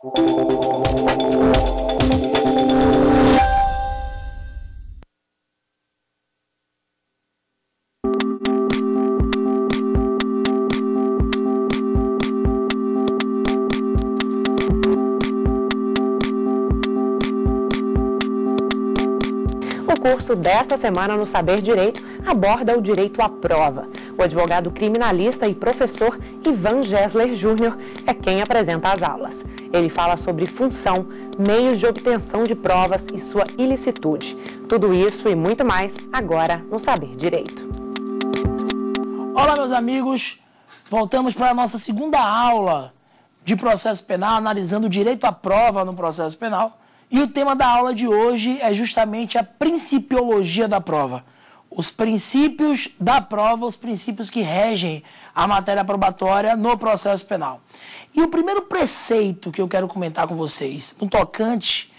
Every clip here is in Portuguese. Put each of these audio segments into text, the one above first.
O curso desta semana no Saber Direito aborda o direito à prova. O advogado criminalista e professor Ivan Gessler Júnior é quem apresenta as aulas. Ele fala sobre função, meios de obtenção de provas e sua ilicitude. Tudo isso e muito mais agora no Saber Direito. Olá, meus amigos. Voltamos para a nossa segunda aula de processo penal, analisando o direito à prova no processo penal. E o tema da aula de hoje é justamente a principiologia da prova os princípios da prova, os princípios que regem a matéria probatória no processo penal. E o primeiro preceito que eu quero comentar com vocês, no tocante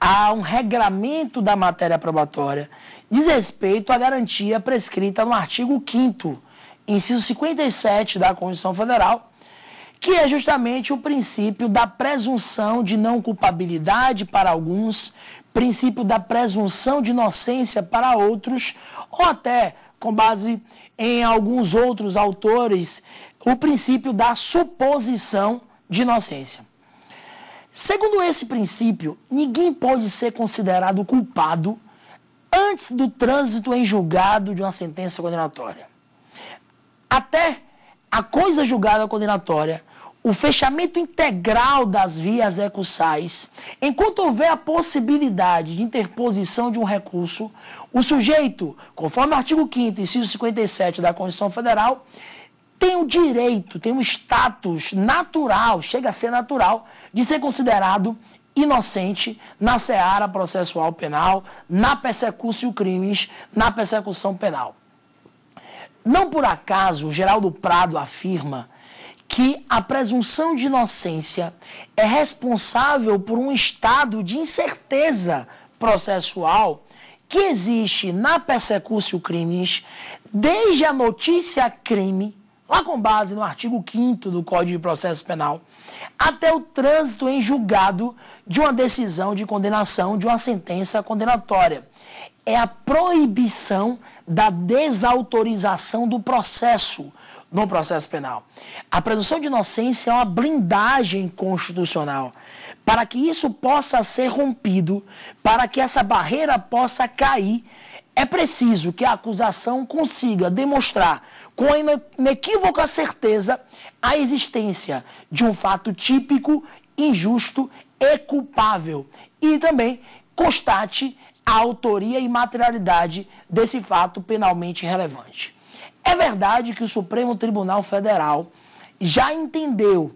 a um regramento da matéria probatória, diz respeito à garantia prescrita no artigo 5 inciso 57 da Constituição Federal, que é justamente o princípio da presunção de não culpabilidade para alguns, princípio da presunção de inocência para outros, ou até com base em alguns outros autores, o princípio da suposição de inocência. Segundo esse princípio, ninguém pode ser considerado culpado antes do trânsito em julgado de uma sentença condenatória. Até a coisa julgada condenatória, o fechamento integral das vias recursais, enquanto houver a possibilidade de interposição de um recurso, o sujeito, conforme o artigo 5º, inciso 57 da Constituição Federal, tem o direito, tem um status natural, chega a ser natural, de ser considerado inocente na seara processual penal, na persecução crimes, na persecução penal. Não por acaso, Geraldo Prado afirma que a presunção de inocência é responsável por um estado de incerteza processual que existe na persecução crimes, desde a notícia crime, lá com base no artigo 5 do Código de Processo Penal, até o trânsito em julgado de uma decisão de condenação, de uma sentença condenatória. É a proibição da desautorização do processo no processo penal. A presunção de inocência é uma blindagem constitucional para que isso possa ser rompido, para que essa barreira possa cair, é preciso que a acusação consiga demonstrar com inequívoca certeza a existência de um fato típico, injusto e culpável e também constate a autoria e materialidade desse fato penalmente relevante. É verdade que o Supremo Tribunal Federal já entendeu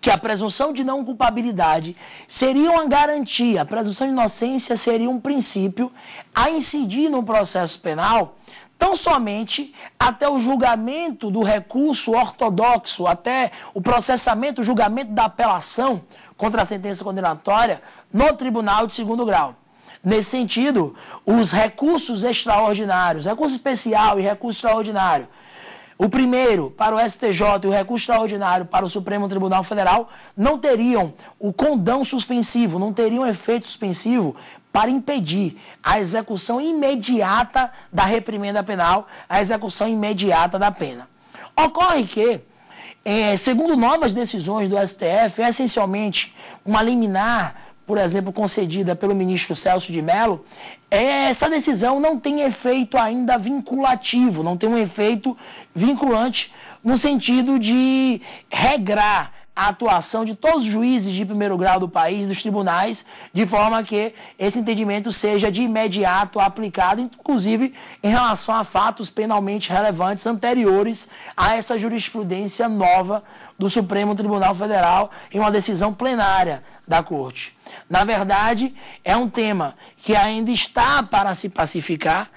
que a presunção de não culpabilidade seria uma garantia, a presunção de inocência seria um princípio a incidir no processo penal tão somente até o julgamento do recurso ortodoxo, até o processamento, o julgamento da apelação contra a sentença condenatória no tribunal de segundo grau. Nesse sentido, os recursos extraordinários, recurso especial e recurso extraordinário, o primeiro para o STJ e o recurso extraordinário para o Supremo Tribunal Federal não teriam o condão suspensivo, não teriam efeito suspensivo para impedir a execução imediata da reprimenda penal, a execução imediata da pena. Ocorre que, é, segundo novas decisões do STF, é essencialmente uma liminar por exemplo, concedida pelo ministro Celso de Mello, é, essa decisão não tem efeito ainda vinculativo, não tem um efeito vinculante no sentido de regrar a atuação de todos os juízes de primeiro grau do país, dos tribunais, de forma que esse entendimento seja de imediato aplicado, inclusive em relação a fatos penalmente relevantes anteriores a essa jurisprudência nova do Supremo Tribunal Federal em uma decisão plenária da Corte. Na verdade, é um tema que ainda está para se pacificar.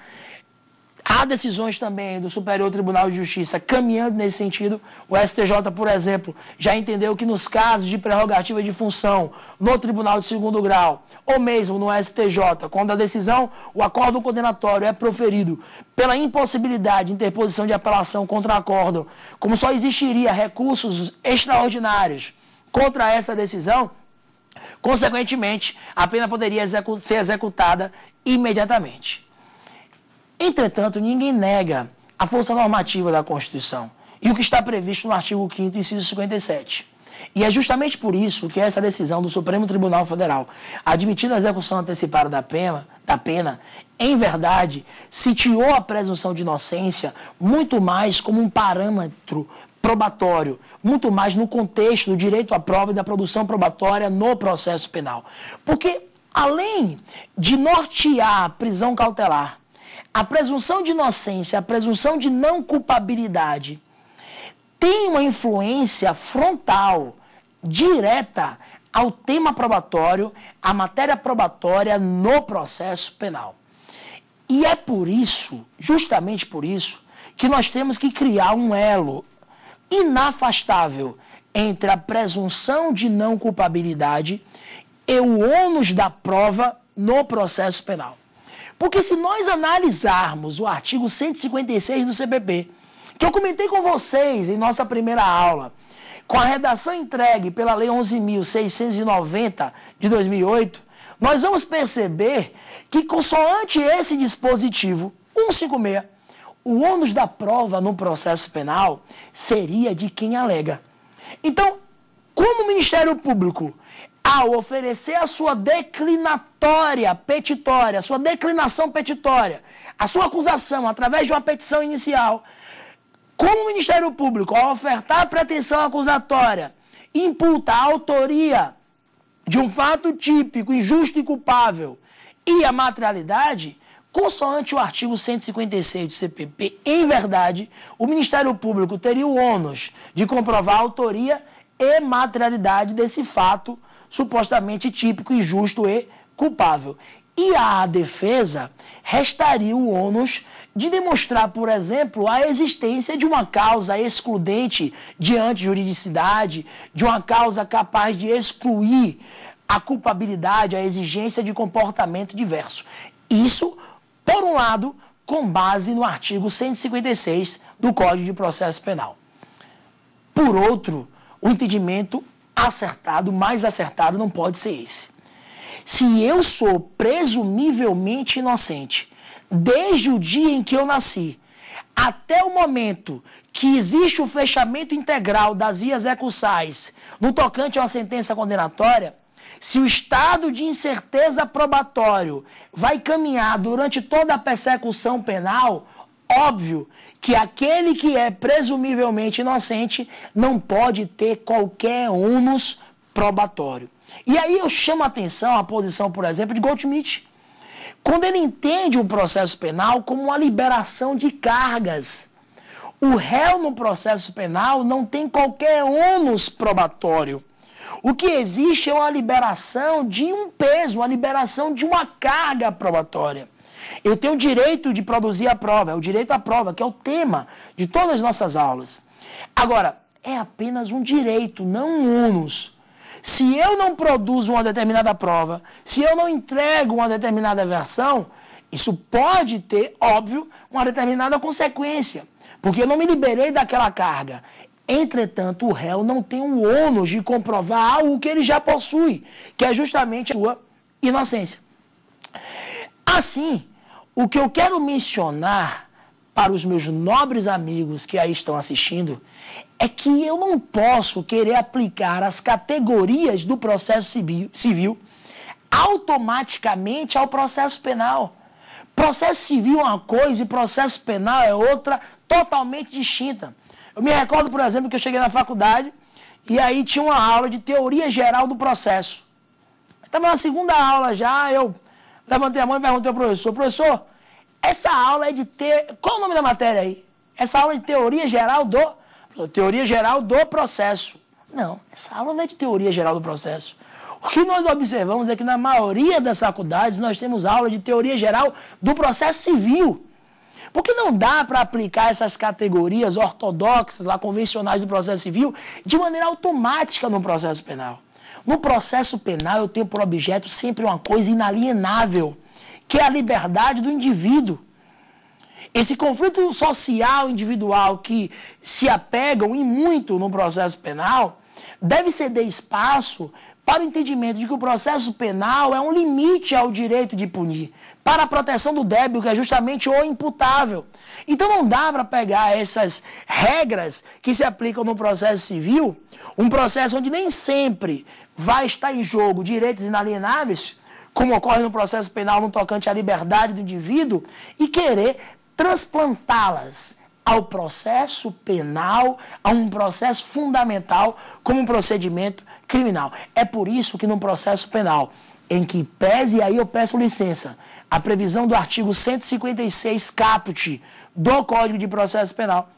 Há decisões também do Superior Tribunal de Justiça caminhando nesse sentido. O STJ, por exemplo, já entendeu que nos casos de prerrogativa de função no Tribunal de Segundo Grau ou mesmo no STJ, quando a decisão, o acordo condenatório é proferido pela impossibilidade de interposição de apelação contra acordo, como só existiria recursos extraordinários contra essa decisão, Consequentemente, a pena poderia execu ser executada imediatamente. Entretanto, ninguém nega a força normativa da Constituição e o que está previsto no artigo 5 inciso 57. E é justamente por isso que essa decisão do Supremo Tribunal Federal, admitindo a execução antecipada da pena, da pena, em verdade, sitiou a presunção de inocência muito mais como um parâmetro probatório, muito mais no contexto do direito à prova e da produção probatória no processo penal. Porque, além de nortear a prisão cautelar, a presunção de inocência, a presunção de não culpabilidade, tem uma influência frontal, direta, ao tema probatório, à matéria probatória no processo penal. E é por isso, justamente por isso, que nós temos que criar um elo inafastável entre a presunção de não culpabilidade e o ônus da prova no processo penal. Porque se nós analisarmos o artigo 156 do CPP, que eu comentei com vocês em nossa primeira aula, com a redação entregue pela Lei 11.690 de 2008, nós vamos perceber que, consoante esse dispositivo 156, o ônus da prova no processo penal seria de quem alega. Então, como o Ministério Público, ao oferecer a sua declinatória petitória, a sua declinação petitória, a sua acusação através de uma petição inicial, como o Ministério Público, ao ofertar a pretensão acusatória, imputa a autoria de um fato típico, injusto e culpável e a materialidade, Consoante o artigo 156 do CPP, em verdade, o Ministério Público teria o ônus de comprovar a autoria e materialidade desse fato supostamente típico, injusto e culpável. E à defesa restaria o ônus de demonstrar, por exemplo, a existência de uma causa excludente de antijuridicidade, de uma causa capaz de excluir a culpabilidade, a exigência de comportamento diverso. Isso por um lado, com base no artigo 156 do Código de Processo Penal. Por outro, o entendimento acertado, mais acertado, não pode ser esse. Se eu sou presumivelmente inocente, desde o dia em que eu nasci, até o momento que existe o fechamento integral das vias recursais no tocante a uma sentença condenatória, se o estado de incerteza probatório vai caminhar durante toda a persecução penal, óbvio que aquele que é presumivelmente inocente não pode ter qualquer ônus probatório. E aí eu chamo a atenção à posição, por exemplo, de Goldschmidt, quando ele entende o processo penal como uma liberação de cargas. O réu no processo penal não tem qualquer ônus probatório. O que existe é uma liberação de um peso, uma liberação de uma carga probatória. Eu tenho o direito de produzir a prova, é o direito à prova, que é o tema de todas as nossas aulas. Agora, é apenas um direito, não um ônus. Se eu não produzo uma determinada prova, se eu não entrego uma determinada versão, isso pode ter, óbvio, uma determinada consequência, porque eu não me liberei daquela carga. Entretanto, o réu não tem o um ônus de comprovar algo que ele já possui, que é justamente a sua inocência. Assim, o que eu quero mencionar para os meus nobres amigos que aí estão assistindo é que eu não posso querer aplicar as categorias do processo civil automaticamente ao processo penal. Processo civil é uma coisa e processo penal é outra, totalmente distinta. Eu me recordo, por exemplo, que eu cheguei na faculdade e aí tinha uma aula de teoria geral do processo. Estava na segunda aula já, eu levantei a mão e perguntei ao professor, professor, essa aula é de ter. Qual o nome da matéria aí? Essa aula é de teoria geral do. Teoria geral do processo. Não, essa aula não é de teoria geral do processo. O que nós observamos é que na maioria das faculdades nós temos aula de teoria geral do processo civil. Porque não dá para aplicar essas categorias ortodoxas, lá convencionais do processo civil, de maneira automática no processo penal. No processo penal, eu tenho por objeto sempre uma coisa inalienável, que é a liberdade do indivíduo. Esse conflito social individual que se apegam e muito no processo penal deve ceder espaço para o entendimento de que o processo penal é um limite ao direito de punir para a proteção do débil, que é justamente o imputável. Então não dá para pegar essas regras que se aplicam no processo civil, um processo onde nem sempre vai estar em jogo direitos inalienáveis, como ocorre no processo penal no tocante à liberdade do indivíduo, e querer transplantá-las ao processo penal, a um processo fundamental como um procedimento criminal. É por isso que no processo penal em que pese, e aí eu peço licença, a previsão do artigo 156 caput do Código de Processo Penal.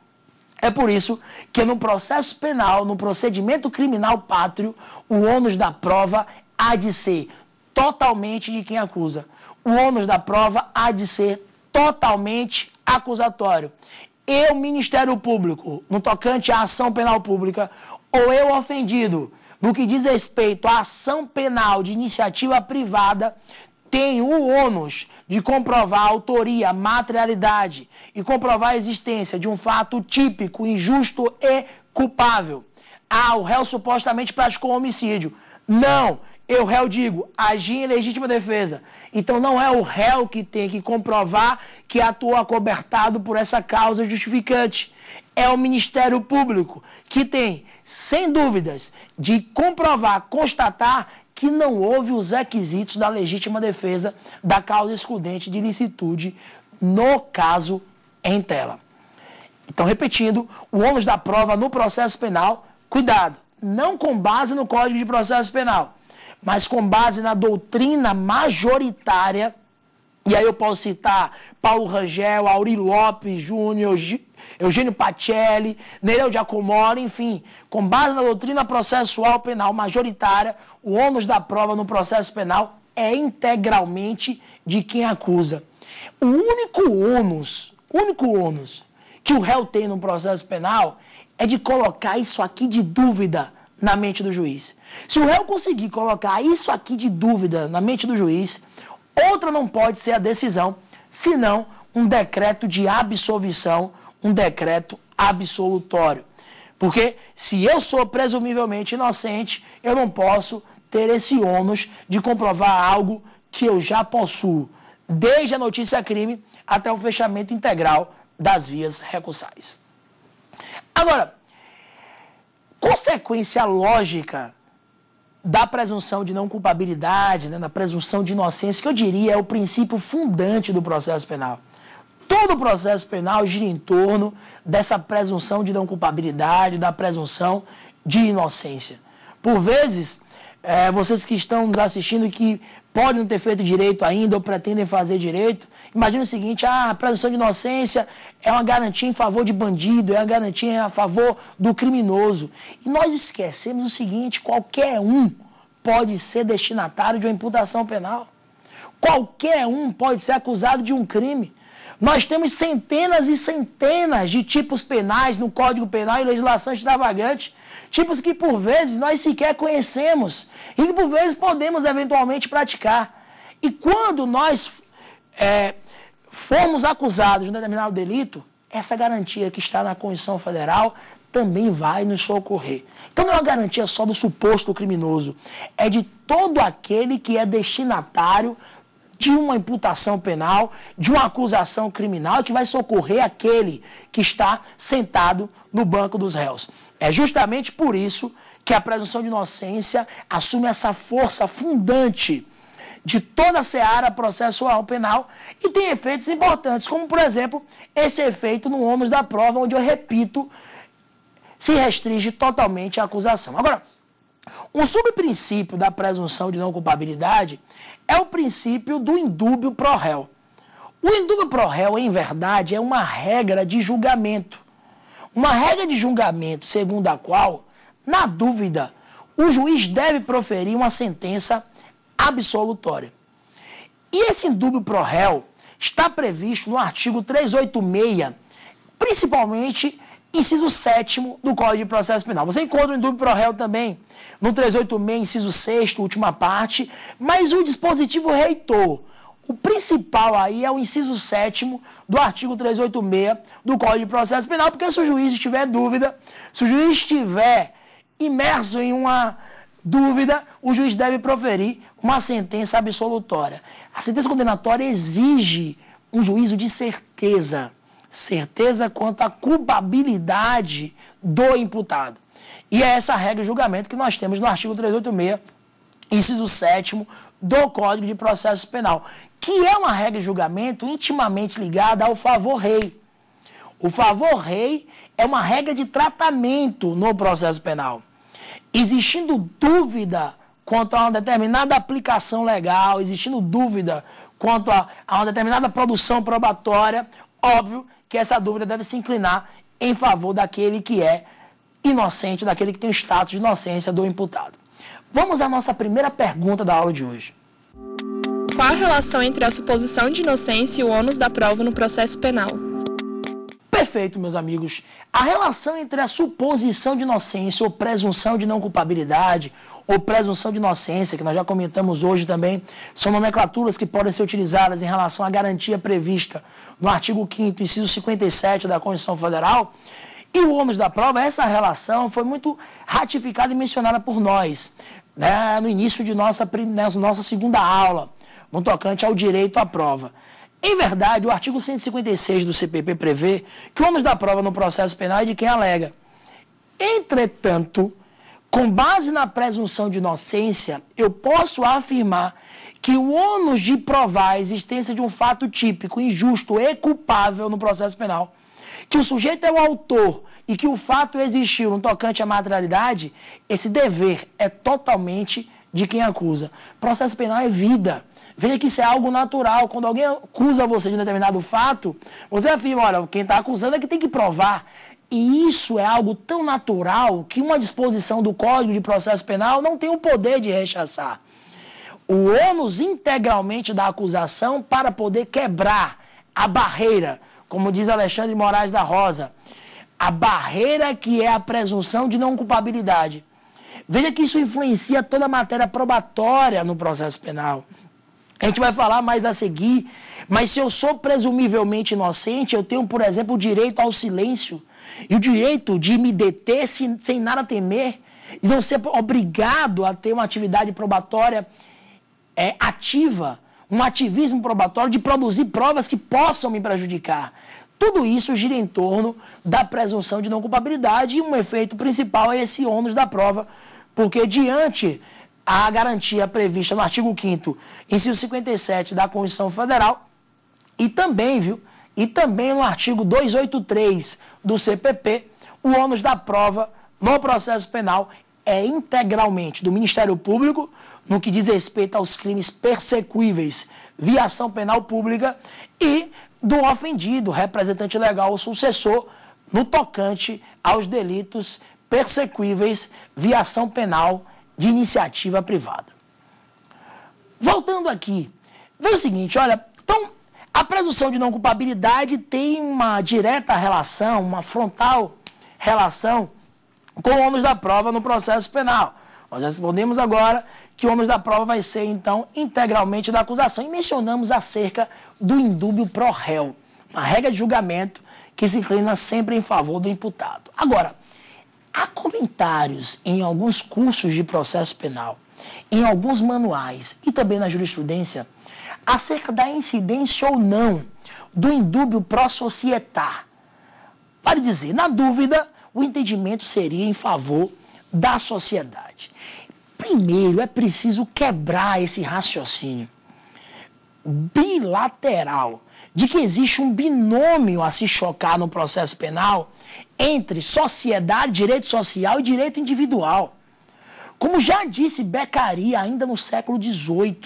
É por isso que no processo penal, no procedimento criminal pátrio, o ônus da prova há de ser totalmente de quem acusa. O ônus da prova há de ser totalmente acusatório. Eu, Ministério Público, no tocante à ação penal pública, ou eu ofendido, no que diz respeito à ação penal de iniciativa privada, tem o ônus de comprovar a autoria, materialidade e comprovar a existência de um fato típico, injusto e culpável. Ah, o réu supostamente praticou homicídio. Não, eu réu digo, agi em legítima defesa. Então não é o réu que tem que comprovar que atuou acobertado por essa causa justificante. É o Ministério Público que tem sem dúvidas, de comprovar, constatar que não houve os requisitos da legítima defesa da causa excludente de licitude no caso em tela. Então, repetindo, o ônus da prova no processo penal, cuidado, não com base no Código de Processo Penal, mas com base na doutrina majoritária e aí eu posso citar Paulo Rangel, Auri Lopes Júnior, Eugênio Pacelli, Nereu Giacomori, enfim, com base na doutrina processual penal majoritária, o ônus da prova no processo penal é integralmente de quem acusa. O único ônus, único ônus que o réu tem no processo penal é de colocar isso aqui de dúvida na mente do juiz. Se o réu conseguir colocar isso aqui de dúvida na mente do juiz, Outra não pode ser a decisão, senão um decreto de absolvição, um decreto absolutório. Porque se eu sou presumivelmente inocente, eu não posso ter esse ônus de comprovar algo que eu já possuo, desde a notícia crime até o fechamento integral das vias recursais. Agora, consequência lógica da presunção de não culpabilidade, né, da presunção de inocência, que eu diria é o princípio fundante do processo penal. Todo o processo penal gira em torno dessa presunção de não culpabilidade, da presunção de inocência. Por vezes, é, vocês que estão nos assistindo que podem não ter feito direito ainda ou pretendem fazer direito, Imagina o seguinte: ah, a presunção de inocência é uma garantia em favor de bandido, é uma garantia a favor do criminoso. E nós esquecemos o seguinte: qualquer um pode ser destinatário de uma imputação penal. Qualquer um pode ser acusado de um crime. Nós temos centenas e centenas de tipos penais no Código Penal e legislação extravagante, tipos que por vezes nós sequer conhecemos e que por vezes podemos eventualmente praticar. E quando nós é, fomos acusados de um determinado delito, essa garantia que está na Constituição Federal também vai nos socorrer. Então não é uma garantia só do suposto criminoso, é de todo aquele que é destinatário de uma imputação penal, de uma acusação criminal que vai socorrer aquele que está sentado no banco dos réus. É justamente por isso que a presunção de inocência assume essa força fundante de toda a seara processual penal e tem efeitos importantes, como, por exemplo, esse efeito no ônus da prova, onde eu repito, se restringe totalmente à acusação. Agora, um subprincípio da presunção de não culpabilidade é o princípio do indúbio pro réu. O indúbio pro réu, em verdade, é uma regra de julgamento. Uma regra de julgamento segundo a qual, na dúvida, o juiz deve proferir uma sentença absolutória. E esse indúbio pro réu está previsto no artigo 386, principalmente inciso 7 do Código de Processo Penal. Você encontra o indúbio pro réu também no 386, inciso 6, última parte, mas o dispositivo reitor. O principal aí é o inciso 7 do artigo 386 do Código de Processo Penal, porque se o juiz tiver dúvida, se o juiz estiver imerso em uma dúvida, o juiz deve proferir uma sentença absolutória. A sentença condenatória exige um juízo de certeza. Certeza quanto à culpabilidade do imputado. E é essa regra de julgamento que nós temos no artigo 386, inciso 7 do Código de Processo Penal, que é uma regra de julgamento intimamente ligada ao favor rei. O favor rei é uma regra de tratamento no processo penal. Existindo dúvida quanto a uma determinada aplicação legal, existindo dúvida quanto a, a uma determinada produção probatória, óbvio que essa dúvida deve se inclinar em favor daquele que é inocente, daquele que tem o status de inocência do imputado. Vamos à nossa primeira pergunta da aula de hoje. Qual a relação entre a suposição de inocência e o ônus da prova no processo penal? Perfeito, meus amigos. A relação entre a suposição de inocência ou presunção de não culpabilidade, ou presunção de inocência, que nós já comentamos hoje também, são nomenclaturas que podem ser utilizadas em relação à garantia prevista no artigo 5º, inciso 57 da Constituição Federal. E o ônus da prova, essa relação foi muito ratificada e mencionada por nós né, no início de nossa, né, nossa segunda aula, no tocante ao direito à prova. Em verdade, o artigo 156 do CPP prevê que o ônus da prova no processo penal é de quem alega. Entretanto, com base na presunção de inocência, eu posso afirmar que o ônus de provar a existência de um fato típico, injusto e culpável no processo penal, que o sujeito é o autor e que o fato existiu no tocante à materialidade, esse dever é totalmente de quem acusa. Processo penal é vida. Veja que isso é algo natural. Quando alguém acusa você de um determinado fato, você afirma, olha, quem está acusando é que tem que provar. E isso é algo tão natural que uma disposição do Código de Processo Penal não tem o poder de rechaçar. O ônus integralmente da acusação para poder quebrar a barreira, como diz Alexandre Moraes da Rosa, a barreira que é a presunção de não culpabilidade. Veja que isso influencia toda a matéria probatória no processo penal. A gente vai falar mais a seguir, mas se eu sou presumivelmente inocente, eu tenho, por exemplo, o direito ao silêncio e o direito de me deter sem, sem nada temer e não ser obrigado a ter uma atividade probatória é, ativa, um ativismo probatório de produzir provas que possam me prejudicar. Tudo isso gira em torno da presunção de não culpabilidade e um efeito principal é esse ônus da prova, porque diante a garantia prevista no artigo 5º, inciso 57 da Constituição Federal, e também, viu, e também no artigo 283 do CPP, o ônus da prova no processo penal é integralmente do Ministério Público no que diz respeito aos crimes persecuíveis via ação penal pública e do ofendido, representante legal ou sucessor no tocante aos delitos persecuíveis via ação penal de iniciativa privada. Voltando aqui, vê o seguinte, olha, então a presunção de não culpabilidade tem uma direta relação, uma frontal relação com o ônus da prova no processo penal. Nós respondemos agora que o ônus da prova vai ser, então, integralmente da acusação. E mencionamos acerca do indúbio pro réu, uma regra de julgamento que se inclina sempre em favor do imputado. Agora, há comentários em alguns cursos de processo penal, em alguns manuais e também na jurisprudência acerca da incidência ou não do indúbio pró-societar. Para dizer, na dúvida, o entendimento seria em favor da sociedade. Primeiro, é preciso quebrar esse raciocínio bilateral de que existe um binômio a se chocar no processo penal entre sociedade, direito social e direito individual. Como já disse Beccaria ainda no século XVIII,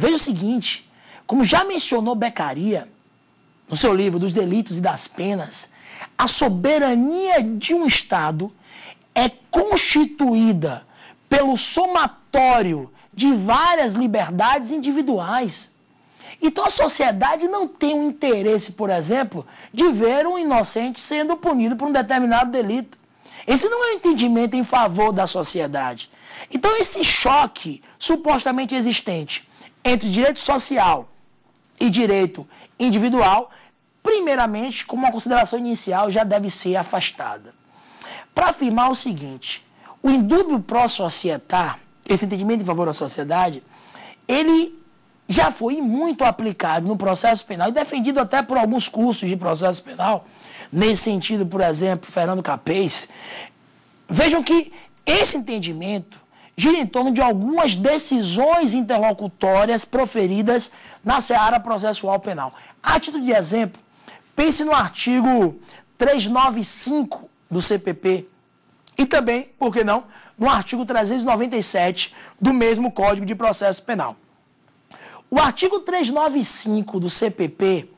Veja o seguinte: como já mencionou Beccaria, no seu livro Dos Delitos e das Penas, a soberania de um Estado é constituída pelo somatório de várias liberdades individuais. Então a sociedade não tem o interesse, por exemplo, de ver um inocente sendo punido por um determinado delito. Esse não é um entendimento em favor da sociedade. Então esse choque supostamente existente entre direito social e direito individual, primeiramente, como uma consideração inicial, já deve ser afastada. Para afirmar o seguinte, o indúbio pró-societar, esse entendimento em favor da sociedade, ele já foi muito aplicado no processo penal e defendido até por alguns cursos de processo penal. Nesse sentido, por exemplo, Fernando Capês. Vejam que esse entendimento gira em torno de algumas decisões interlocutórias proferidas na seara processual penal. A título de exemplo, pense no artigo 395 do CPP e também, por que não, no artigo 397 do mesmo Código de Processo Penal. O artigo 395 do CPP,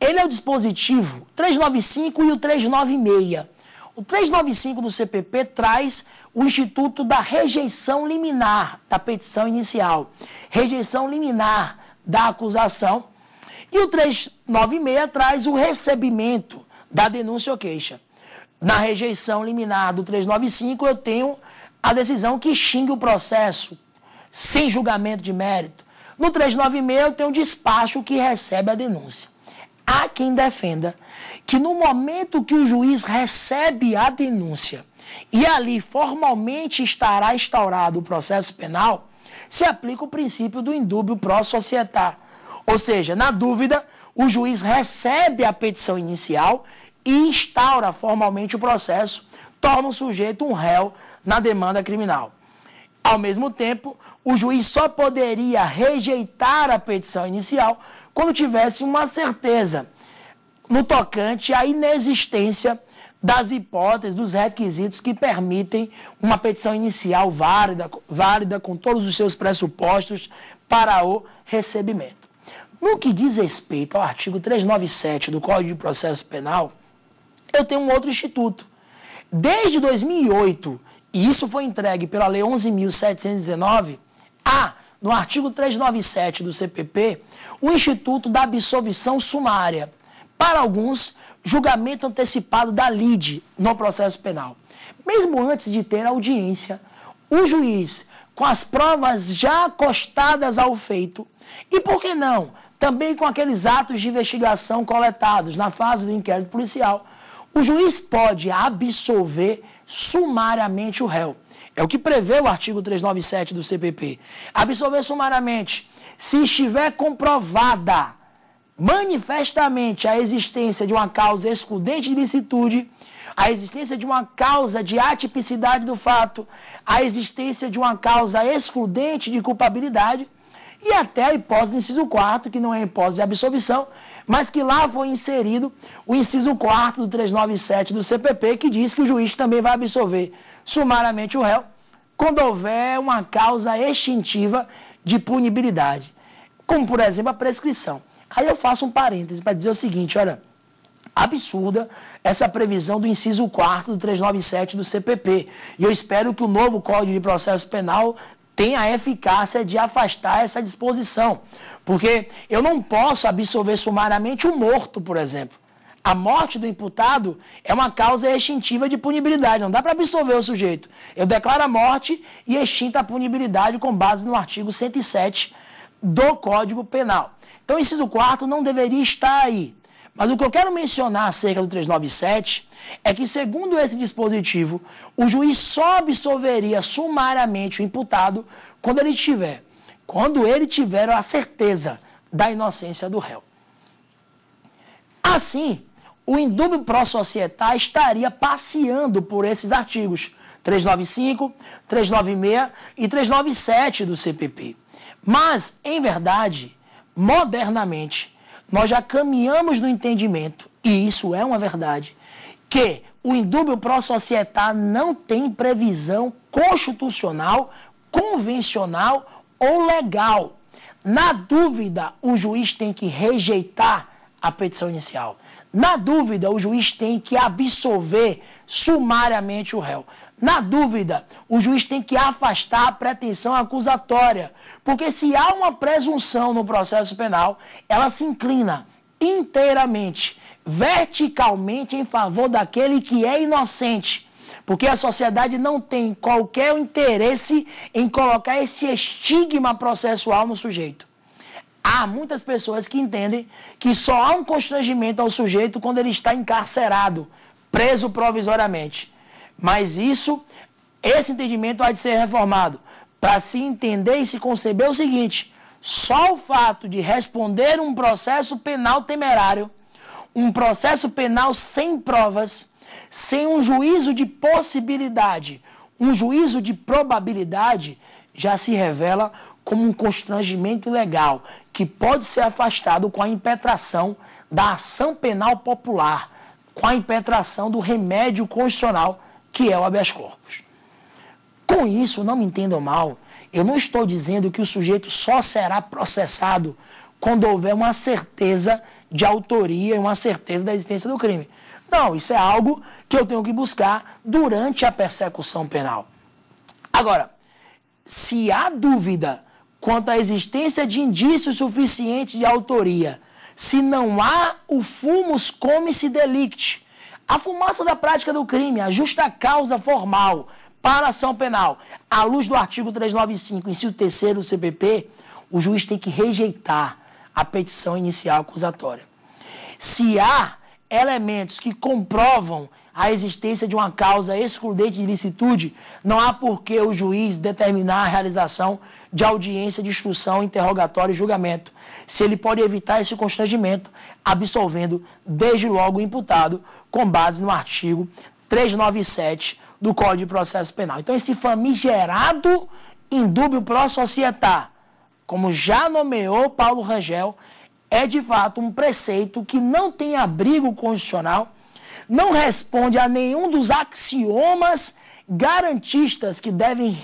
ele é o dispositivo 395 e o 396. O 395 do CPP traz o instituto da rejeição liminar da petição inicial, rejeição liminar da acusação. E o 396 traz o recebimento da denúncia ou queixa. Na rejeição liminar do 395, eu tenho a decisão que xingue o processo, sem julgamento de mérito. No 396, eu tenho o despacho que recebe a denúncia. Há quem defenda que no momento que o juiz recebe a denúncia e ali formalmente estará instaurado o processo penal, se aplica o princípio do indúbio pró societar. Ou seja, na dúvida, o juiz recebe a petição inicial e instaura formalmente o processo, torna o sujeito um réu na demanda criminal. Ao mesmo tempo, o juiz só poderia rejeitar a petição inicial quando tivesse uma certeza no tocante à inexistência das hipóteses, dos requisitos que permitem uma petição inicial válida, válida com todos os seus pressupostos para o recebimento. No que diz respeito ao artigo 397 do Código de Processo Penal, eu tenho um outro instituto. Desde 2008, e isso foi entregue pela Lei 11.719, há, no artigo 397 do CPP, o Instituto da Absolvição Sumária. Para alguns, julgamento antecipado da lide no processo penal. Mesmo antes de ter audiência, o juiz, com as provas já acostadas ao feito, e por que não, também com aqueles atos de investigação coletados na fase do inquérito policial, o juiz pode absolver sumariamente o réu. É o que prevê o artigo 397 do CPP. Absolver sumariamente se estiver comprovada manifestamente a existência de uma causa excludente de licitude, a existência de uma causa de atipicidade do fato, a existência de uma causa excludente de culpabilidade e até a hipótese do inciso 4, que não é hipótese de absolvição, mas que lá foi inserido o inciso 4 do 397 do CPP, que diz que o juiz também vai absolver sumariamente o réu quando houver uma causa extintiva de punibilidade, como por exemplo a prescrição. Aí eu faço um parêntese para dizer o seguinte, olha, absurda essa previsão do inciso 4 do 397 do CPP. E eu espero que o novo Código de Processo Penal tenha a eficácia de afastar essa disposição. Porque eu não posso absolver sumariamente o morto, por exemplo. A morte do imputado é uma causa extintiva de punibilidade, não dá para absolver o sujeito. Eu declaro a morte e extinta a punibilidade com base no artigo 107 do Código Penal. Então, o inciso 4 não deveria estar aí. Mas o que eu quero mencionar acerca do 397 é que, segundo esse dispositivo, o juiz só absolveria sumariamente o imputado quando ele tiver, quando ele tiver a certeza da inocência do réu. Assim, o indúbio pró-societar estaria passeando por esses artigos 395, 396 e 397 do CPP. Mas, em verdade, modernamente, nós já caminhamos no entendimento, e isso é uma verdade, que o indúbio pró-societar não tem previsão constitucional, convencional ou legal. Na dúvida, o juiz tem que rejeitar a petição inicial. Na dúvida, o juiz tem que absolver sumariamente o réu. Na dúvida, o juiz tem que afastar a pretensão acusatória, porque se há uma presunção no processo penal, ela se inclina inteiramente, verticalmente em favor daquele que é inocente. Porque a sociedade não tem qualquer interesse em colocar esse estigma processual no sujeito. Há muitas pessoas que entendem que só há um constrangimento ao sujeito quando ele está encarcerado, preso provisoriamente. Mas isso, esse entendimento há de ser reformado para se entender e se conceber o seguinte: só o fato de responder um processo penal temerário, um processo penal sem provas, sem um juízo de possibilidade, um juízo de probabilidade, já se revela como um constrangimento legal que pode ser afastado com a impetração da ação penal popular, com a impetração do remédio constitucional que é o habeas corpus. Com isso, não me entendam mal, eu não estou dizendo que o sujeito só será processado quando houver uma certeza de autoria e uma certeza da existência do crime. Não, isso é algo que eu tenho que buscar durante a persecução penal. Agora, se há dúvida quanto à existência de indícios suficientes de autoria, se não há o fumus comice delicti, a fumaça da prática do crime, a justa causa formal para a ação penal, à luz do artigo 395, inciso 3 do CPP, o juiz tem que rejeitar a petição inicial acusatória. Se há elementos que comprovam a existência de uma causa excludente de licitude, não há por que o juiz determinar a realização de audiência de instrução, interrogatório e julgamento, se ele pode evitar esse constrangimento, absolvendo desde logo o imputado com base no artigo 397 do Código de Processo Penal. Então, esse famigerado indúbio pró-societar, como já nomeou Paulo Rangel, é de fato um preceito que não tem abrigo constitucional, não responde a nenhum dos axiomas garantistas que devem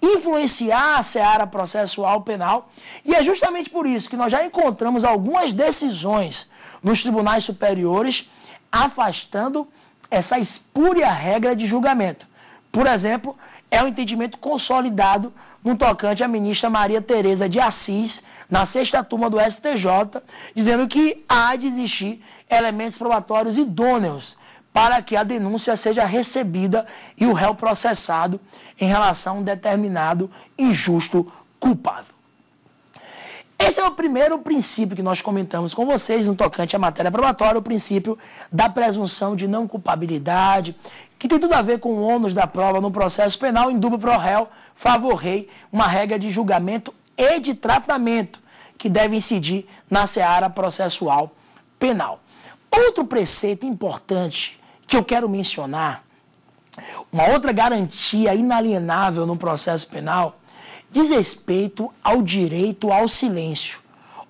influenciar a seara processual penal. E é justamente por isso que nós já encontramos algumas decisões nos tribunais superiores afastando essa espúria regra de julgamento. Por exemplo, é o um entendimento consolidado no tocante à ministra Maria Tereza de Assis, na sexta turma do STJ, dizendo que há de existir elementos probatórios idôneos para que a denúncia seja recebida e o réu processado em relação a um determinado injusto culpável. Esse é o primeiro princípio que nós comentamos com vocês no tocante à matéria probatória, o princípio da presunção de não culpabilidade, que tem tudo a ver com o ônus da prova no processo penal em duplo pro réu, favor rei, uma regra de julgamento e de tratamento que deve incidir na seara processual penal. Outro preceito importante que eu quero mencionar, uma outra garantia inalienável no processo penal, diz respeito ao direito ao silêncio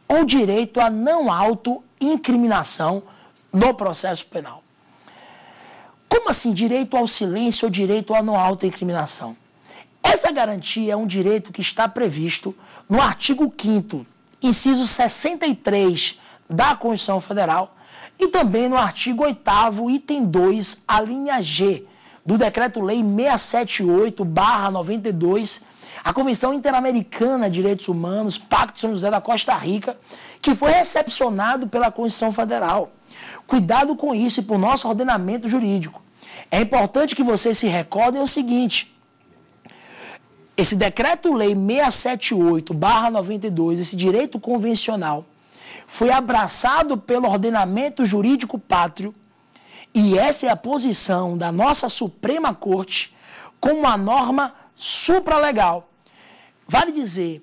ou direito à não autoincriminação no processo penal. Como assim direito ao silêncio ou direito à não autoincriminação? Essa garantia é um direito que está previsto no artigo 5 inciso 63 da Constituição Federal e também no artigo 8 item 2, a linha G, do Decreto-Lei 678/92 a Convenção Interamericana de Direitos Humanos, Pacto de São José da Costa Rica, que foi recepcionado pela Constituição Federal. Cuidado com isso e por o nosso ordenamento jurídico. É importante que vocês se recordem o seguinte: esse decreto-lei 678/92, esse direito convencional, foi abraçado pelo ordenamento jurídico pátrio, e essa é a posição da nossa Suprema Corte como uma norma supralegal Vale dizer,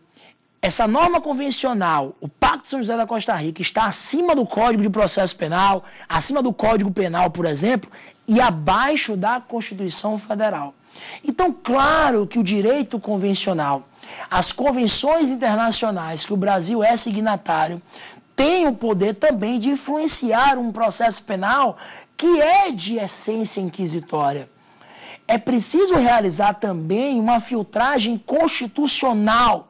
essa norma convencional, o Pacto de São José da Costa Rica, está acima do Código de Processo Penal, acima do Código Penal, por exemplo, e abaixo da Constituição Federal. Então, claro que o direito convencional, as convenções internacionais que o Brasil é signatário, tem o poder também de influenciar um processo penal que é de essência inquisitória é preciso realizar também uma filtragem constitucional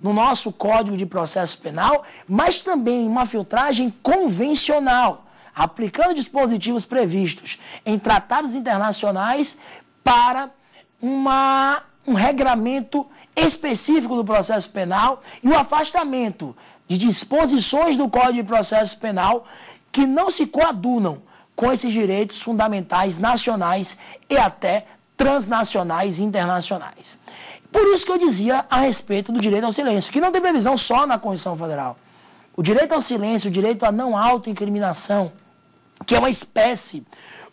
no nosso Código de Processo Penal, mas também uma filtragem convencional, aplicando dispositivos previstos em tratados internacionais para uma, um regramento específico do processo penal e o afastamento de disposições do Código de Processo Penal que não se coadunam com esses direitos fundamentais nacionais e até transnacionais e internacionais. Por isso que eu dizia a respeito do direito ao silêncio, que não tem previsão só na Constituição Federal. O direito ao silêncio, o direito à não autoincriminação, que é uma espécie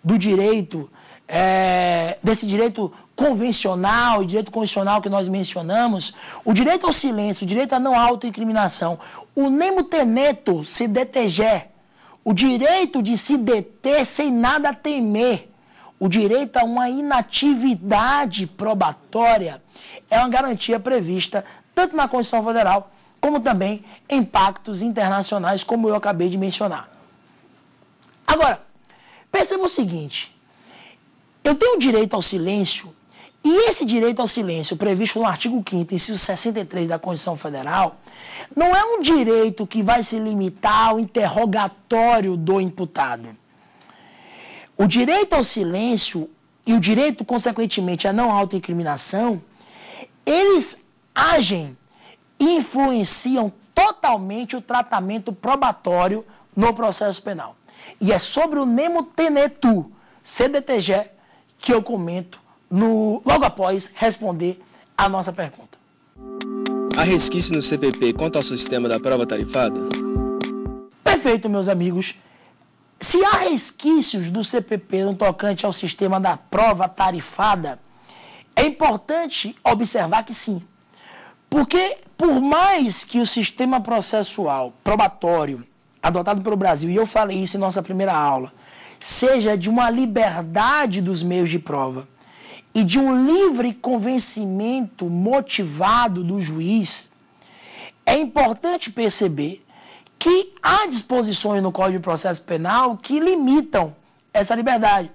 do direito, é, desse direito convencional, e direito constitucional que nós mencionamos, o direito ao silêncio, o direito à não autoincriminação, o nemo teneto se deteger, o direito de se deter sem nada temer, o direito a uma inatividade probatória, é uma garantia prevista tanto na Constituição Federal como também em pactos internacionais, como eu acabei de mencionar. Agora, perceba o seguinte: eu tenho direito ao silêncio e esse direito ao silêncio, previsto no artigo 5 inciso 63 da Constituição Federal, não é um direito que vai se limitar ao interrogatório do imputado. O direito ao silêncio e o direito, consequentemente, à não autoincriminação, eles agem e influenciam totalmente o tratamento probatório no processo penal. E é sobre o Nemo Tenetu, CDTG, que eu comento no, logo após responder a nossa pergunta. Há resquício no CPP quanto ao sistema da prova tarifada? Perfeito, meus amigos. Se há resquícios do CPP no tocante ao sistema da prova tarifada, é importante observar que sim. Porque, por mais que o sistema processual probatório adotado pelo Brasil, e eu falei isso em nossa primeira aula, seja de uma liberdade dos meios de prova, e de um livre convencimento motivado do juiz, é importante perceber que há disposições no Código de Processo Penal que limitam essa liberdade.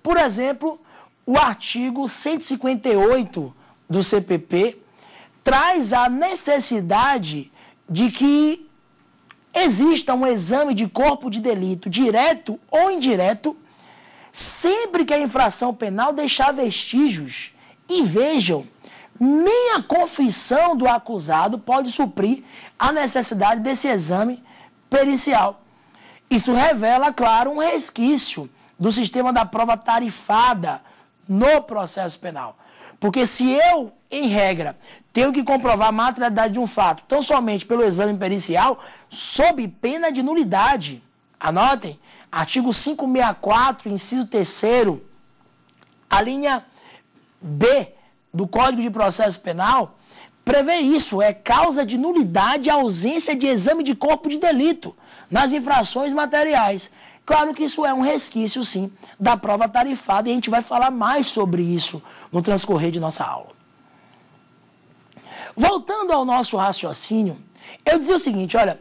Por exemplo, o artigo 158 do CPP traz a necessidade de que exista um exame de corpo de delito direto ou indireto sempre que a infração penal deixar vestígios. E vejam, nem a confissão do acusado pode suprir a necessidade desse exame pericial. Isso revela, claro, um resquício do sistema da prova tarifada no processo penal. Porque se eu, em regra, tenho que comprovar a materialidade de um fato tão somente pelo exame pericial, sob pena de nulidade. Anotem, Artigo 564, inciso 3 a linha B do Código de Processo Penal prevê isso, é causa de nulidade a ausência de exame de corpo de delito nas infrações materiais. Claro que isso é um resquício, sim, da prova tarifada e a gente vai falar mais sobre isso no transcorrer de nossa aula. Voltando ao nosso raciocínio, eu dizia o seguinte, olha,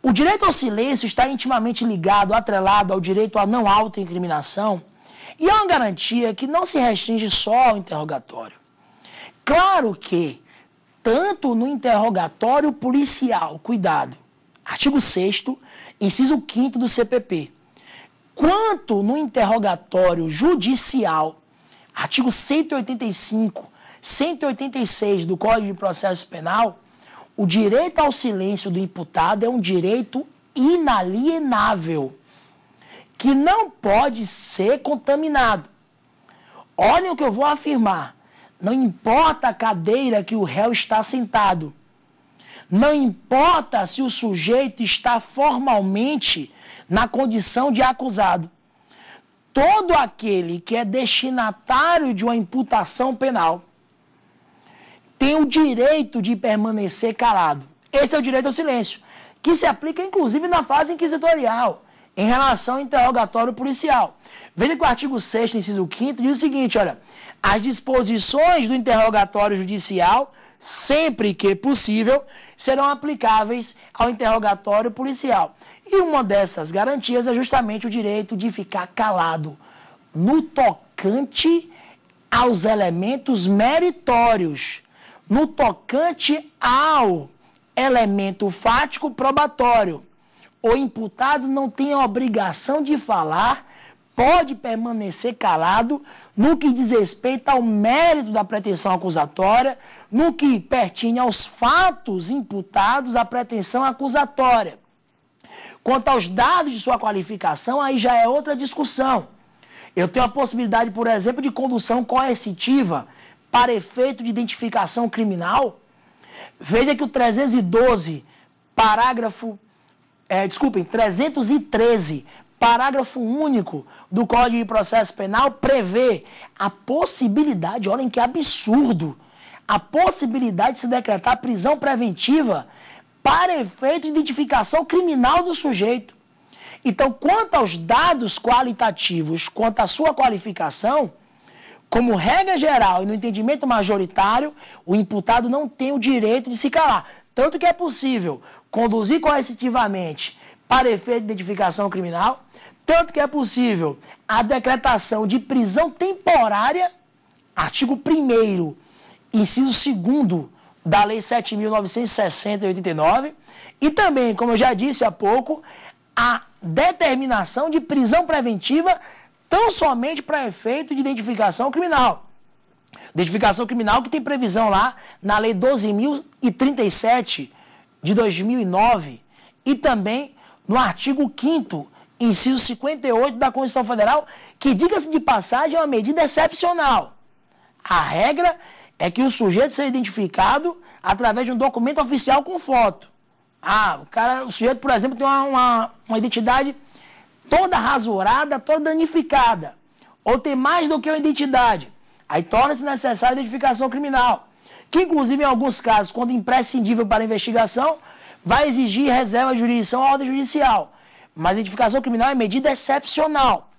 o direito ao silêncio está intimamente ligado, atrelado ao direito à não autoincriminação e é uma garantia que não se restringe só ao interrogatório. Claro que, tanto no interrogatório policial, cuidado, artigo 6, inciso 5 do CPP, quanto no interrogatório judicial, artigo 185, 186 do Código de Processo Penal, o direito ao silêncio do imputado é um direito inalienável, que não pode ser contaminado. Olhem o que eu vou afirmar. Não importa a cadeira que o réu está sentado. Não importa se o sujeito está formalmente na condição de acusado. Todo aquele que é destinatário de uma imputação penal tem o direito de permanecer calado. Esse é o direito ao silêncio, que se aplica inclusive na fase inquisitorial, em relação ao interrogatório policial. Veja que o artigo 6, inciso 5, diz o seguinte: olha, as disposições do interrogatório judicial, sempre que possível, serão aplicáveis ao interrogatório policial. E uma dessas garantias é justamente o direito de ficar calado no tocante aos elementos meritórios no tocante ao elemento fático probatório. O imputado não tem a obrigação de falar, pode permanecer calado no que diz respeito ao mérito da pretensão acusatória, no que pertine aos fatos imputados à pretensão acusatória. Quanto aos dados de sua qualificação, aí já é outra discussão. Eu tenho a possibilidade, por exemplo, de condução coercitiva para efeito de identificação criminal, veja que o 312, parágrafo. É, desculpem, 313, parágrafo único do Código de Processo Penal prevê a possibilidade, olhem que absurdo, a possibilidade de se decretar prisão preventiva para efeito de identificação criminal do sujeito. Então, quanto aos dados qualitativos, quanto à sua qualificação, como regra geral e no entendimento majoritário, o imputado não tem o direito de se calar. Tanto que é possível conduzir coercitivamente para efeito de identificação criminal, tanto que é possível a decretação de prisão temporária, artigo 1 inciso 2 da Lei 7.960 89, e também, como eu já disse há pouco, a determinação de prisão preventiva tão somente para efeito de identificação criminal. Identificação criminal que tem previsão lá na Lei 12.037 de 2009 e também no artigo 5 inciso 58 da Constituição Federal, que, diga-se de passagem, é uma medida excepcional. A regra é que o sujeito seja identificado através de um documento oficial com foto. Ah, o, cara, o sujeito, por exemplo, tem uma, uma, uma identidade toda rasurada, toda danificada, ou tem mais do que uma identidade, aí torna-se necessária a identificação criminal, que inclusive em alguns casos, quando imprescindível para a investigação, vai exigir reserva de jurisdição à ordem judicial. Mas a identificação criminal é medida excepcional.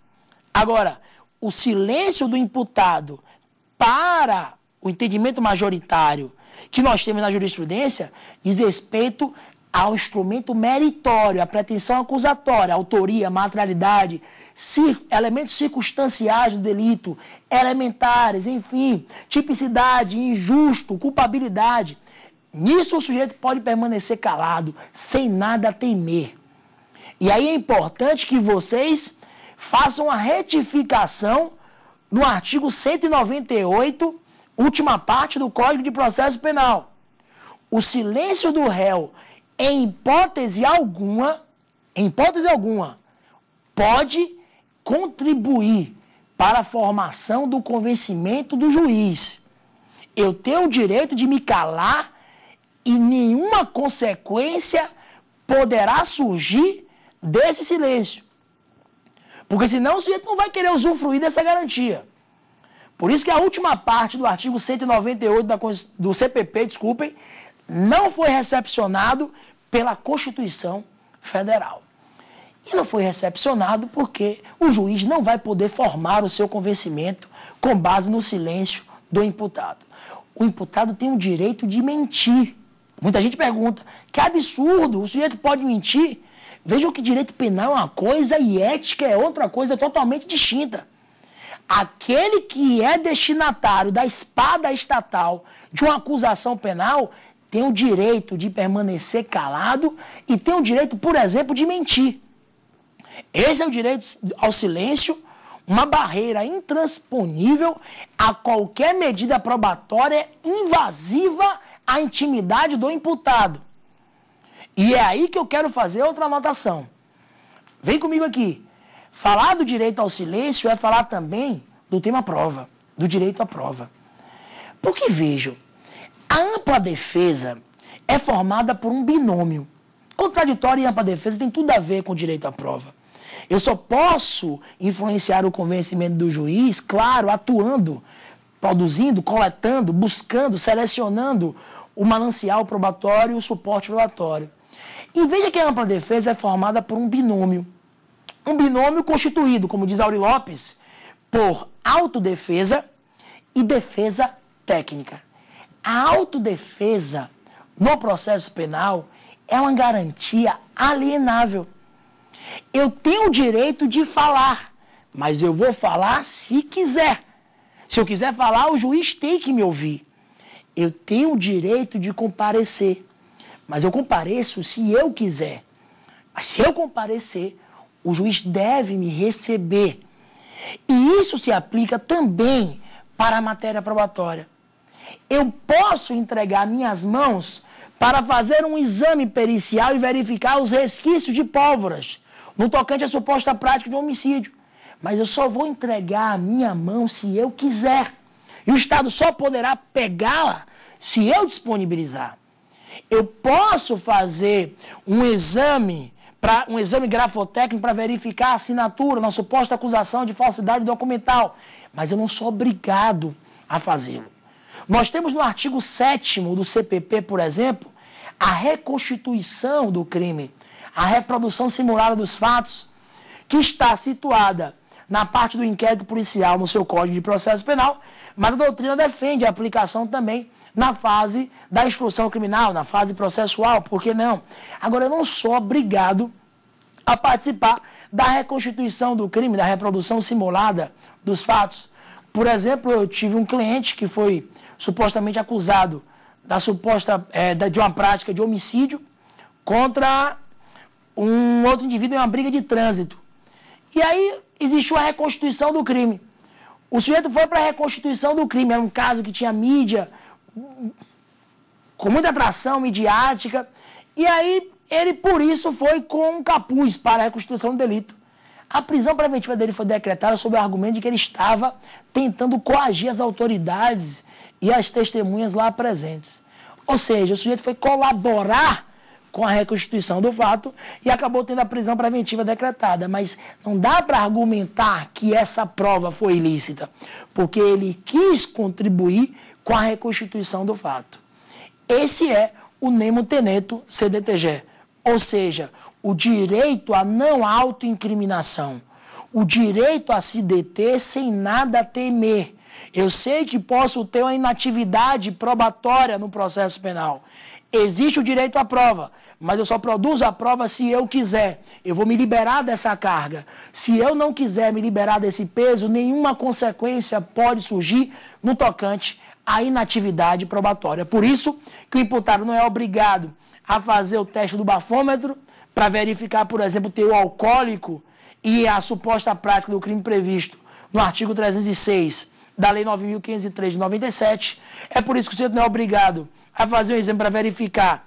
Agora, o silêncio do imputado para o entendimento majoritário que nós temos na jurisprudência diz respeito ao instrumento meritório, a pretensão acusatória, autoria, materialidade, cir elementos circunstanciais do delito, elementares, enfim, tipicidade, injusto, culpabilidade. Nisso o sujeito pode permanecer calado, sem nada temer. E aí é importante que vocês façam a retificação no artigo 198, última parte do Código de Processo Penal. O silêncio do réu em hipótese alguma, em hipótese alguma, pode contribuir para a formação do convencimento do juiz. Eu tenho o direito de me calar e nenhuma consequência poderá surgir desse silêncio. Porque senão o sujeito não vai querer usufruir dessa garantia. Por isso que a última parte do artigo 198 da, do CPP, desculpem, não foi recepcionado pela Constituição Federal. E não foi recepcionado porque o juiz não vai poder formar o seu convencimento com base no silêncio do imputado. O imputado tem o direito de mentir. Muita gente pergunta: que absurdo, o sujeito pode mentir? Vejam que direito penal é uma coisa e ética é outra coisa totalmente distinta. Aquele que é destinatário da espada estatal de uma acusação penal tem o direito de permanecer calado e tem o direito, por exemplo, de mentir. Esse é o direito ao silêncio, uma barreira intransponível a qualquer medida probatória invasiva à intimidade do imputado. E é aí que eu quero fazer outra anotação. Vem comigo aqui. Falar do direito ao silêncio é falar também do tema prova, do direito à prova. Porque vejam, a ampla defesa é formada por um binômio. Contraditório e ampla defesa tem tudo a ver com o direito à prova. Eu só posso influenciar o convencimento do juiz, claro, atuando, produzindo, coletando, buscando, selecionando o manancial probatório e o suporte probatório. E veja que a ampla defesa é formada por um binômio. Um binômio constituído, como diz Auri Lopes, por autodefesa e defesa técnica. A autodefesa no processo penal é uma garantia alienável. Eu tenho o direito de falar, mas eu vou falar se quiser. Se eu quiser falar, o juiz tem que me ouvir. Eu tenho o direito de comparecer, mas eu compareço se eu quiser. Mas se eu comparecer, o juiz deve me receber. E isso se aplica também para a matéria probatória eu posso entregar minhas mãos para fazer um exame pericial e verificar os resquícios de pólvoras no tocante à suposta prática de um homicídio. Mas eu só vou entregar a minha mão se eu quiser. E o Estado só poderá pegá-la se eu disponibilizar. Eu posso fazer um exame para um exame grafotécnico para verificar a assinatura na suposta acusação de falsidade documental, mas eu não sou obrigado a fazê-lo. Nós temos no artigo 7 do CPP, por exemplo, a reconstituição do crime, a reprodução simulada dos fatos, que está situada na parte do inquérito policial no seu Código de Processo Penal, mas a doutrina defende a aplicação também na fase da instrução criminal, na fase processual, por que não? Agora, eu não sou obrigado a participar da reconstituição do crime, da reprodução simulada dos fatos. Por exemplo, eu tive um cliente que foi supostamente acusado da suposta é, de uma prática de homicídio contra um outro indivíduo em uma briga de trânsito. E aí existiu a reconstituição do crime. O sujeito foi para a reconstituição do crime. Era um caso que tinha mídia, com muita atração midiática. E aí ele, por isso, foi com um capuz para a reconstituição do delito. A prisão preventiva dele foi decretada sob o argumento de que ele estava tentando coagir as autoridades e as testemunhas lá presentes. Ou seja, o sujeito foi colaborar com a reconstituição do fato e acabou tendo a prisão preventiva decretada. Mas não dá para argumentar que essa prova foi ilícita, porque ele quis contribuir com a reconstituição do fato. Esse é o Nemo Teneto CDTG, ou seja, o direito à não autoincriminação, o direito a se deter sem nada temer eu sei que posso ter uma inatividade probatória no processo penal. Existe o direito à prova, mas eu só produzo a prova se eu quiser. Eu vou me liberar dessa carga. Se eu não quiser me liberar desse peso, nenhuma consequência pode surgir no tocante à inatividade probatória. Por isso que o imputado não é obrigado a fazer o teste do bafômetro para verificar, por exemplo, o alcoólico e a suposta prática do crime previsto no artigo 306 da Lei 9.503 de 97. É por isso que o sujeito não é obrigado a fazer um exame para verificar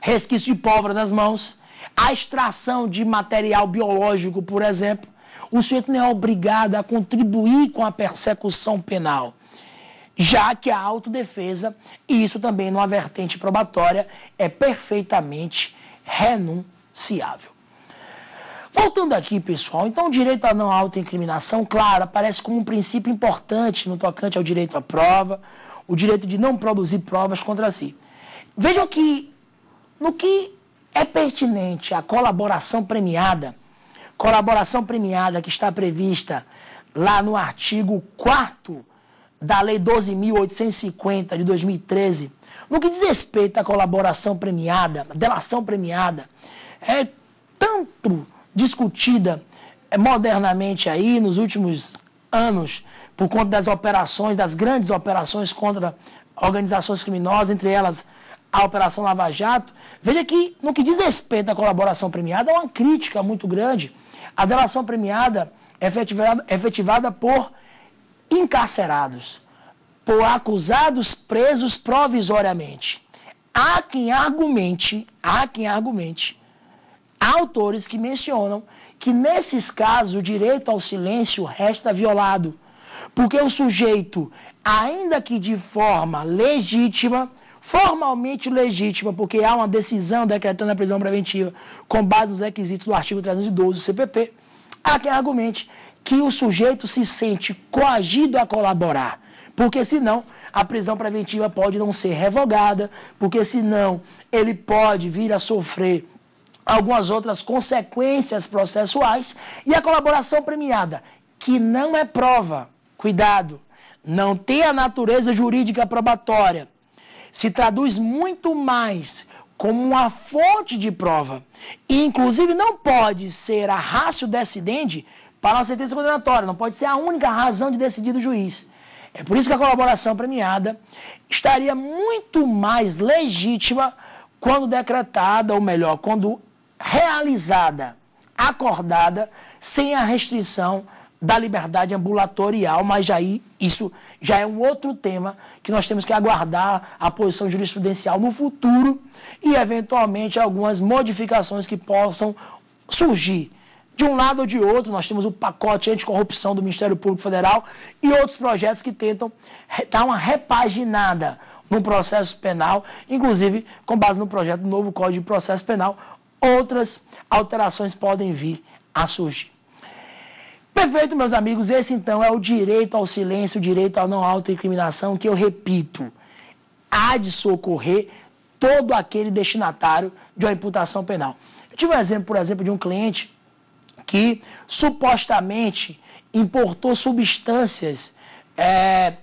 resquício de pólvora nas mãos, a extração de material biológico, por exemplo. O sujeito não é obrigado a contribuir com a persecução penal já que a autodefesa, e isso também numa vertente probatória, é perfeitamente renunciável. Voltando aqui, pessoal, então o direito à não autoincriminação, claro, aparece como um princípio importante no tocante ao direito à prova, o direito de não produzir provas contra si. Vejam que, no que é pertinente a colaboração premiada, colaboração premiada que está prevista lá no artigo 4 da Lei 12.850 de 2013, no que diz respeito à colaboração premiada, delação premiada, é tanto discutida eh, modernamente aí nos últimos anos por conta das operações, das grandes operações contra organizações criminosas, entre elas a Operação Lava Jato. Veja que, no que diz respeito à colaboração premiada, é uma crítica muito grande. A delação premiada é efetivada, efetivada por encarcerados, por acusados presos provisoriamente. Há quem argumente, há quem argumente Há autores que mencionam que, nesses casos, o direito ao silêncio resta violado, porque o sujeito, ainda que de forma legítima, formalmente legítima, porque há uma decisão decretando a prisão preventiva com base nos requisitos do artigo 312 do CPP, há quem argumente que o sujeito se sente coagido a colaborar, porque senão a prisão preventiva pode não ser revogada, porque senão ele pode vir a sofrer algumas outras consequências processuais, e a colaboração premiada, que não é prova, cuidado, não tem a natureza jurídica probatória, se traduz muito mais como uma fonte de prova, e inclusive não pode ser a rácio decidente para uma sentença condenatória, não pode ser a única razão de decidir do juiz. É por isso que a colaboração premiada estaria muito mais legítima quando decretada, ou melhor, quando realizada, acordada, sem a restrição da liberdade ambulatorial, mas aí isso já é um outro tema que nós temos que aguardar a posição jurisprudencial no futuro e eventualmente algumas modificações que possam surgir. De um lado ou de outro, nós temos o pacote anticorrupção do Ministério Público Federal e outros projetos que tentam dar uma repaginada no processo penal, inclusive com base no projeto do novo Código de Processo Penal, outras alterações podem vir a surgir. Perfeito, meus amigos. Esse então é o direito ao silêncio, o direito à não autoincriminação, que eu repito, há de socorrer todo aquele destinatário de uma imputação penal. Eu tive um exemplo, por exemplo, de um cliente que supostamente importou substâncias é,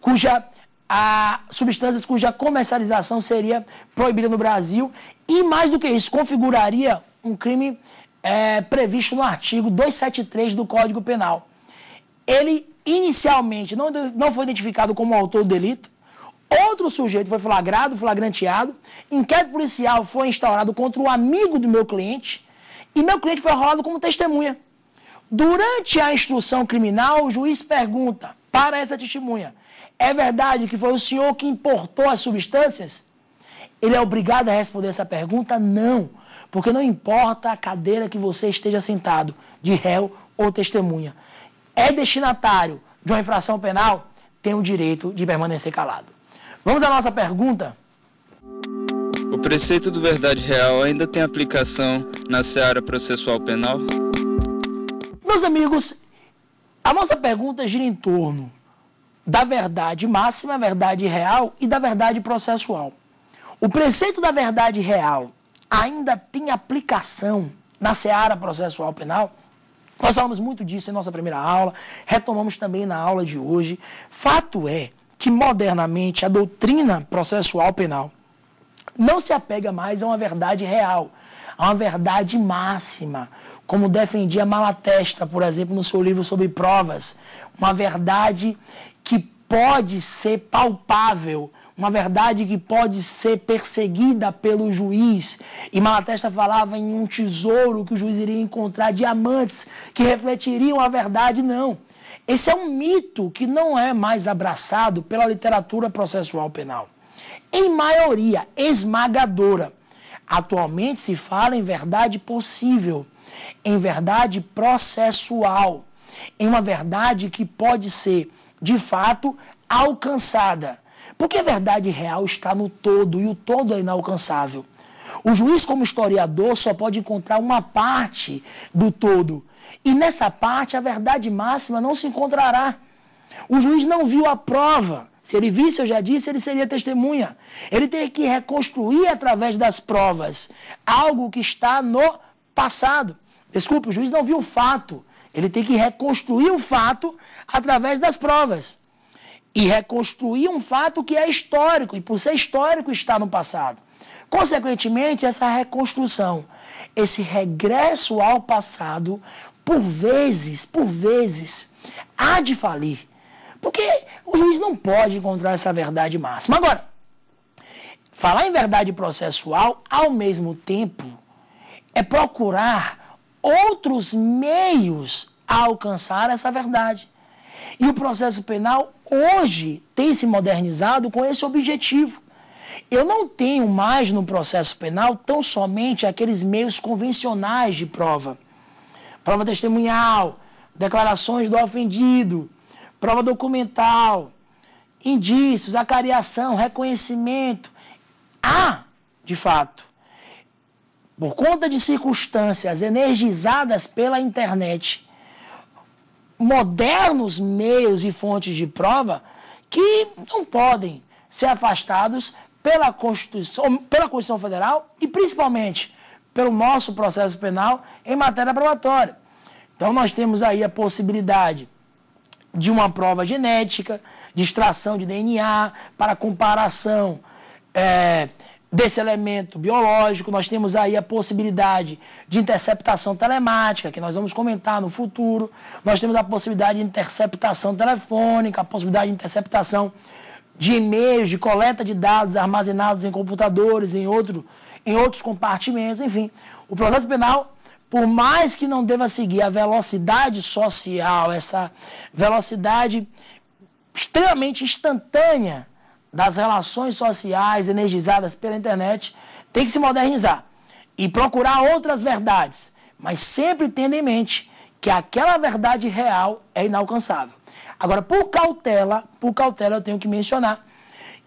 cuja a substâncias cuja comercialização seria proibida no Brasil e mais do que isso, configuraria um crime é, previsto no artigo 273 do Código Penal. Ele inicialmente não, não foi identificado como autor do delito, outro sujeito foi flagrado, flagranteado, inquérito policial foi instaurado contra o amigo do meu cliente e meu cliente foi arrolado como testemunha. Durante a instrução criminal, o juiz pergunta para essa testemunha: é verdade que foi o senhor que importou as substâncias? Ele é obrigado a responder essa pergunta? Não. Porque não importa a cadeira que você esteja sentado, de réu ou testemunha. É destinatário de uma infração penal? Tem o direito de permanecer calado. Vamos à nossa pergunta? O preceito do verdade real ainda tem aplicação na seara processual penal? Meus amigos, a nossa pergunta gira em torno da verdade máxima, verdade real e da verdade processual. O preceito da verdade real ainda tem aplicação na seara processual penal? Nós falamos muito disso em nossa primeira aula, retomamos também na aula de hoje. Fato é que, modernamente, a doutrina processual penal não se apega mais a uma verdade real, a uma verdade máxima, como defendia Malatesta, por exemplo, no seu livro sobre provas. Uma verdade que pode ser palpável, uma verdade que pode ser perseguida pelo juiz. E Malatesta falava em um tesouro que o juiz iria encontrar, diamantes que refletiriam a verdade, não. Esse é um mito que não é mais abraçado pela literatura processual penal. Em maioria esmagadora, atualmente se fala em verdade possível, em verdade processual, em uma verdade que pode ser, de fato, alcançada porque a verdade real está no todo e o todo é inalcançável. O juiz, como historiador, só pode encontrar uma parte do todo. E nessa parte, a verdade máxima não se encontrará. O juiz não viu a prova. Se ele visse, eu já disse, ele seria testemunha. Ele tem que reconstruir através das provas algo que está no passado. Desculpe, o juiz não viu o fato. Ele tem que reconstruir o fato através das provas e reconstruir um fato que é histórico, e por ser histórico está no passado. Consequentemente, essa reconstrução, esse regresso ao passado, por vezes, por vezes, há de falir. Porque o juiz não pode encontrar essa verdade máxima. Agora, falar em verdade processual, ao mesmo tempo, é procurar outros meios a alcançar essa verdade. E o processo penal hoje tem se modernizado com esse objetivo. Eu não tenho mais no processo penal tão somente aqueles meios convencionais de prova. Prova testemunhal, declarações do ofendido, prova documental, indícios, acariação, reconhecimento. Há, de fato, por conta de circunstâncias energizadas pela internet, modernos meios e fontes de prova que não podem ser afastados pela Constituição, pela Constituição Federal e principalmente pelo nosso processo penal em matéria probatória. Então nós temos aí a possibilidade de uma prova genética, de extração de DNA para comparação é, desse elemento biológico, nós temos aí a possibilidade de interceptação telemática, que nós vamos comentar no futuro, nós temos a possibilidade de interceptação telefônica, a possibilidade de interceptação de e-mails, de coleta de dados armazenados em computadores, em, outro, em outros compartimentos, enfim. O processo penal, por mais que não deva seguir a velocidade social, essa velocidade extremamente instantânea das relações sociais energizadas pela internet tem que se modernizar e procurar outras verdades, mas sempre tendo em mente que aquela verdade real é inalcançável. Agora, por cautela, por cautela eu tenho que mencionar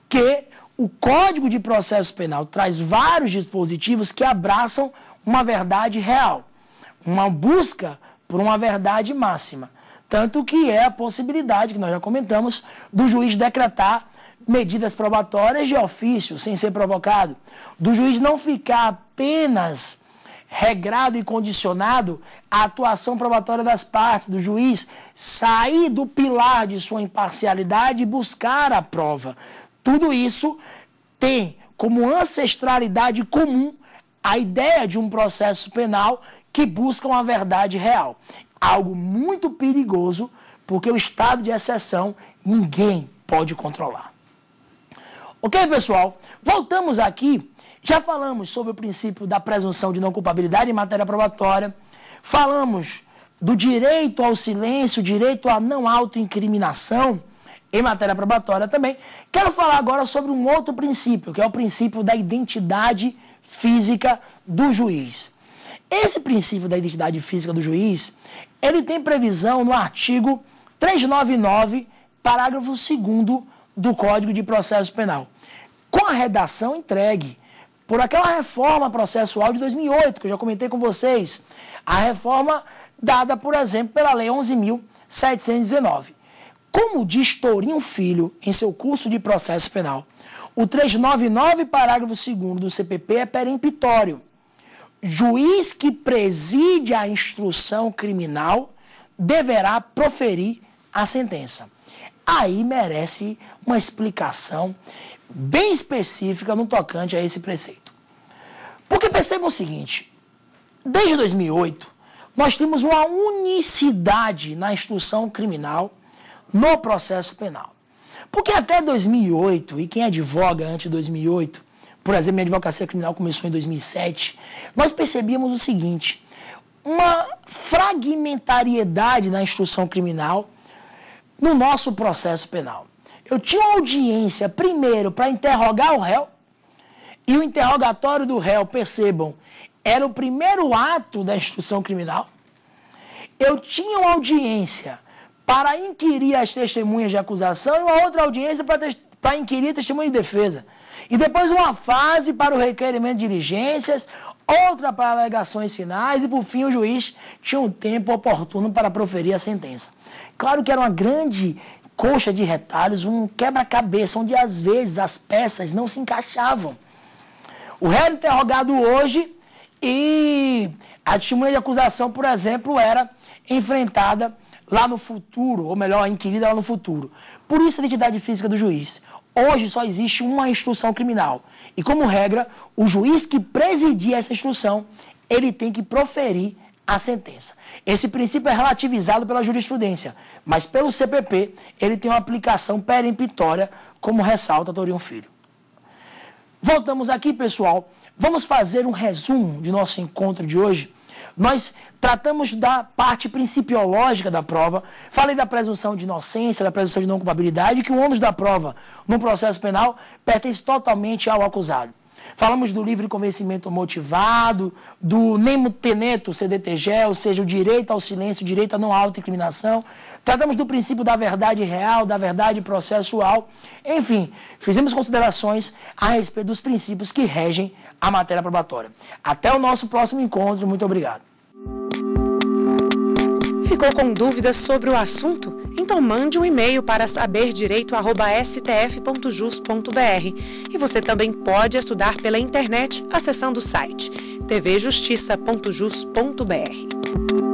que o Código de Processo Penal traz vários dispositivos que abraçam uma verdade real, uma busca por uma verdade máxima. Tanto que é a possibilidade, que nós já comentamos, do juiz decretar medidas probatórias de ofício, sem ser provocado, do juiz não ficar apenas regrado e condicionado à atuação probatória das partes, do juiz sair do pilar de sua imparcialidade e buscar a prova. Tudo isso tem como ancestralidade comum a ideia de um processo penal que busca uma verdade real. Algo muito perigoso, porque o estado de exceção ninguém pode controlar. Ok, pessoal? Voltamos aqui. Já falamos sobre o princípio da presunção de não culpabilidade em matéria probatória. Falamos do direito ao silêncio, direito à não autoincriminação em matéria probatória também. Quero falar agora sobre um outro princípio, que é o princípio da identidade física do juiz. Esse princípio da identidade física do juiz, ele tem previsão no artigo 399, parágrafo 2 do Código de Processo Penal. Com a redação entregue por aquela reforma processual de 2008, que eu já comentei com vocês, a reforma dada, por exemplo, pela Lei 11.719. Como diz Tourinho Filho em seu curso de processo penal, o 399, parágrafo 2 do CPP é peremptório. Juiz que preside a instrução criminal deverá proferir a sentença. Aí merece uma explicação bem específica no tocante a esse preceito. Porque percebam o seguinte: desde 2008, nós temos uma unicidade na instrução criminal no processo penal. Porque até 2008, e quem advoga antes de 2008, por exemplo, minha advocacia criminal começou em 2007, nós percebíamos o seguinte: uma fragmentariedade na instrução criminal no nosso processo penal. Eu tinha uma audiência primeiro para interrogar o réu, e o interrogatório do réu, percebam, era o primeiro ato da instrução criminal. Eu tinha uma audiência para inquirir as testemunhas de acusação e uma outra audiência para, para inquirir testemunhas de defesa. E depois uma fase para o requerimento de diligências, outra para alegações finais e, por fim, o juiz tinha um tempo oportuno para proferir a sentença. Claro que era uma grande coxa de retalhos, um quebra-cabeça, onde às vezes as peças não se encaixavam. O réu interrogado hoje e a testemunha de acusação, por exemplo, era enfrentada lá no futuro, ou melhor, inquirida lá no futuro. Por isso a identidade física do juiz. Hoje só existe uma instrução criminal. E como regra, o juiz que presidia essa instrução, ele tem que proferir a sentença. Esse princípio é relativizado pela jurisprudência, mas pelo CPP ele tem uma aplicação peremptória, como ressalta Torium Filho. Voltamos aqui, pessoal. Vamos fazer um resumo de nosso encontro de hoje. Nós tratamos da parte principiológica da prova, falei da presunção de inocência, da presunção de não culpabilidade, que o ônus da prova no processo penal pertence totalmente ao acusado. Falamos do livre convencimento motivado, do Nemo Teneto CDTG, ou seja, o direito ao silêncio, o direito à não autoincriminação. Tratamos do princípio da verdade real, da verdade processual. Enfim, fizemos considerações a respeito dos princípios que regem a matéria probatória. Até o nosso próximo encontro. Muito obrigado. Ficou com dúvidas sobre o assunto? Então mande um e-mail para saberdireito@stf.jus.br. E você também pode estudar pela internet acessando o site tvjustiça.jus.br.